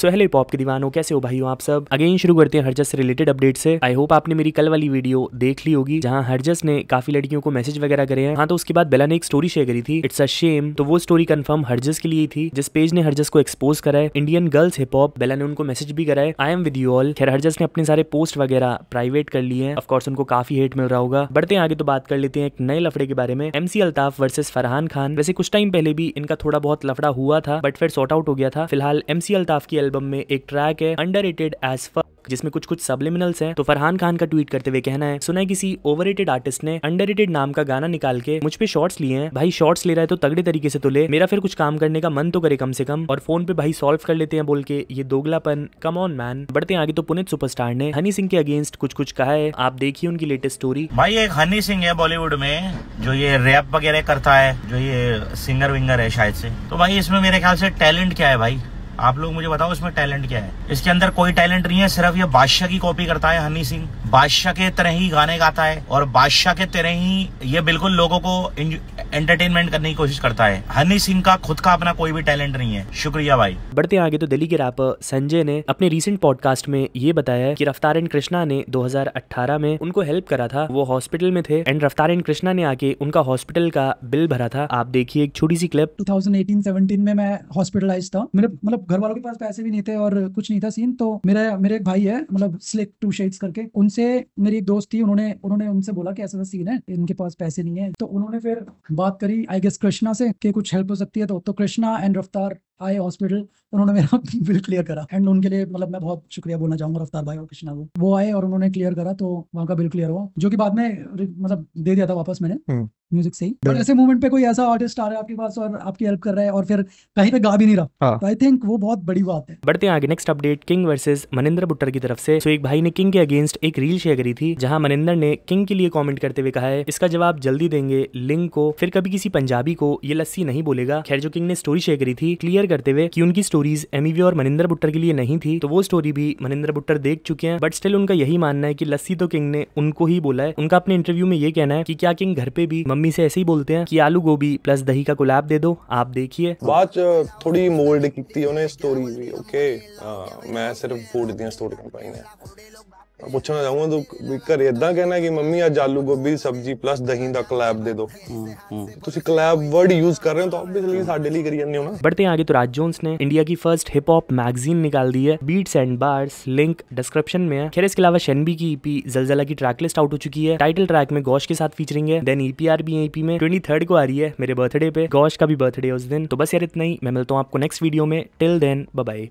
Sohail pop के दीवानों कैसे हो भाई आप सब अगेन शुरू करते हैं हरजस से रिलेटेड अपडेट से आई होप आपने मेरी कल वाली वीडियो देख ली होगी जहां हरजस ने काफी लड़कियों को मैसेज वगैरह करे हैं हाँ तो उसके बाद बेला ने एक स्टोरी शेयर करी थी इट्स अ शेम तो वो स्टोरी कन्फर्म हरजस के लिए थी जिस पेज ने हरजस को एक्सपोज करा है Indian girls hip hop Bella ने उनको मैसेज भी कराए I am with you all खैर हरजस ने अपने सारे पोस्ट वगैरह प्राइवेट कर लिए हैं ऑफकोर्स उनको काफी हेट मिल रहा होगा बढ़ते आगे तो बात कर लेते हैं एक नए लफड़े के बारे में एमसी अल्ताफ वर्सेस फरहान खान वैसे कुछ टाइम पहले भी इनका थोड़ा बहुत लफड़ा हुआ था बट फिर सॉर्ट आउट हो गया था फिलहाल एमसी अल्ताफ की एल्बम में एक ट्रैक है अंडर रेटेड एज जिसमें कुछ कुछ सबलिमिनल्स हैं तो फरहान खान का ट्वीट करते हुए कहना है सुना है किसी ओवर आर्टिस्ट ने अंडर नाम का गाना निकाल के मुझ पे शॉर्ट्स लिए हैं भाई शॉर्ट्स ले रहा है तो तगड़े तरीके से तो ले मेरा फिर कुछ काम करने का मन तो करे कम से कम और फोन पे भाई सॉल्व कर लेते हैं बोल के ये दोगलापन कम ऑन मैन बढ़ते आगे तो पुनित सुपरस्टार ने हनी सिंह के अगेंस्ट कुछ कुछ कहा है आप देखिए उनकी लेटेस्ट स्टोरी भाई एक हनी सिंह है बॉलीवुड में जो ये रैप वगैरह करता है जो ये सिंगर विंगर है शायद से तो भाई इसमें मेरे ख्याल से टैलेंट क्या है भाई आप लोग मुझे बताओ इसमें टैलेंट क्या है इसके अंदर कोई टैलेंट नहीं है सिर्फ ये बादशाह की कॉपी करता है हनी सिंह बादशाह के तरह ही गाने गाता है और बादशाह के तरह ही ये बिल्कुल लोगों को एंटरटेनमेंट करने की कोशिश करता है हनी सिंह का खुद का अपना कोई भी टैलेंट नहीं है शुक्रिया भाई बढ़ते आगे तो दिल्ली के रैपर संजय ने अपने रिसेंट पॉडकास्ट में ये बताया कि रफ्तार एंड कृष्णा ने 2018 में उनको हेल्प करा था वो हॉस्पिटल में थे एंड रफ्तार एंड कृष्णा ने आके उनका हॉस्पिटल का बिल भरा था आप देखिए एक छोटी सी क्लिप 2018-17 में मैं हॉस्पिटलाइज था मेरे मतलब घर वालों के पास पैसे भी नहीं थे और कुछ नहीं था सीन तो मेरा मेरे एक भाई है मतलब स्लिक टू शेड्स करके उनसे मेरी एक दोस्त थी उन्होंने उन्होंने उनसे बोला कि ऐसा सीन है इनके पास पैसे नहीं है तो उन्होंने फिर बात करी आई गेस कृष्णा से कि कुछ हेल्प हो सकती है तो तो कृष्णा एंड रफ्तार आए हॉस्पिटल उन्होंने मेरा बिल क्लियर करा एंड उनके लिए मतलब मैं बहुत शुक्रिया बोलना चाहूंगा रफ्तार भाई और कृष्णा को वो आए और उन्होंने क्लियर करा तो वहाँ का बिल क्लियर हुआ जो कि बाद में मतलब दे दिया था वापस मैंने हम्म। म्यूजिक से ही और ऐसे मोमेंट पे कोई ऐसा आर्टिस्ट आ रहा है आपके पास और आपकी हेल्प कर रहा है और फिर कहीं पे गा भी नहीं रहा हाँ। तो आई थिंक वो बहुत बड़ी बात है बढ़ते हैं आगे next update king versus Maninder Buttar की तरफ से सो तो एक भाई ने किंग के अगेंस्ट एक रील शेयर करी थी जहां मनिंदर ने किंग के लिए कॉमेंट करते हुए कहा है इसका जवाब जल्दी देंगे लिंग को फिर कभी किसी पंजाबी को ये लस्सी नहीं बोलेगा खैर जो किंग ने स्टोरी शेयर करी थी क्लियर करते हुए की उनकी स्टोरीज एमईवी e और मनिंदर बुट्टर के लिए नहीं थी तो वो स्टोरी भी मनिंदर बुट्टर देख चुके हैं बट स्टिल उनका यही मानना है की लस्सी तो किंग ने उनको ही बोला है उनका अपने इंटरव्यू में ये कहना है की क्या किंग घर पे भी मम्मी से ऐसे ही बोलते हैं कि आलू गोभी प्लस दही का गुलाब दे दो आप देखिए बात थोड़ी मोल्ड की थी उन्हें स्टोरी भी ओके आ, मैं सिर्फ फूड दिया स्टोरी कंपाइन है ਪੁੱਛਣਾ ਚਾਹੁੰਦਾ ਤੂੰ ਘਰੇ ਇਦਾਂ ਕਹਿਣਾ ਕਿ ਮੰਮੀ ਅੱਜ ਆਲੂ ਗੋਭੀ ਦੀ ਸਬਜ਼ੀ ਪਲੱਸ ਦਹੀਂ ਦਾ ਦੇ ਦਿਓ ਤੁਸੀਂ ਵਰਡ ਯੂਜ਼ ਕਰ ਰਹੇ ਹੋ ਤਾਂ ਆਬਵੀਅਸਲੀ ਸਾਡੇ ਲਈ ਕਰੀ ਜਾਂਦੇ ਹੋ ਨਾ बढ़ते हैं आगे तो राज ने इंडिया की फर्स्ट हिप मैगजीन निकाल दी है beats and bars link description में है खैर इसके अलावा शेनबी की ईपी जलजला की ट्रैक लिस्ट आउट हो चुकी है टाइटल ट्रैक में गौश के साथ फीचरिंग है देन ईपीआर भी ईपी में ट्वेंटी थर्ड को आ रही है मेरे बर्थडे पे गौश का भी बर्थडे है उस दिन तो बस यार इतना ही मैं मिलता हूँ आपको नेक्स्ट वीडियो में टिल देन बाय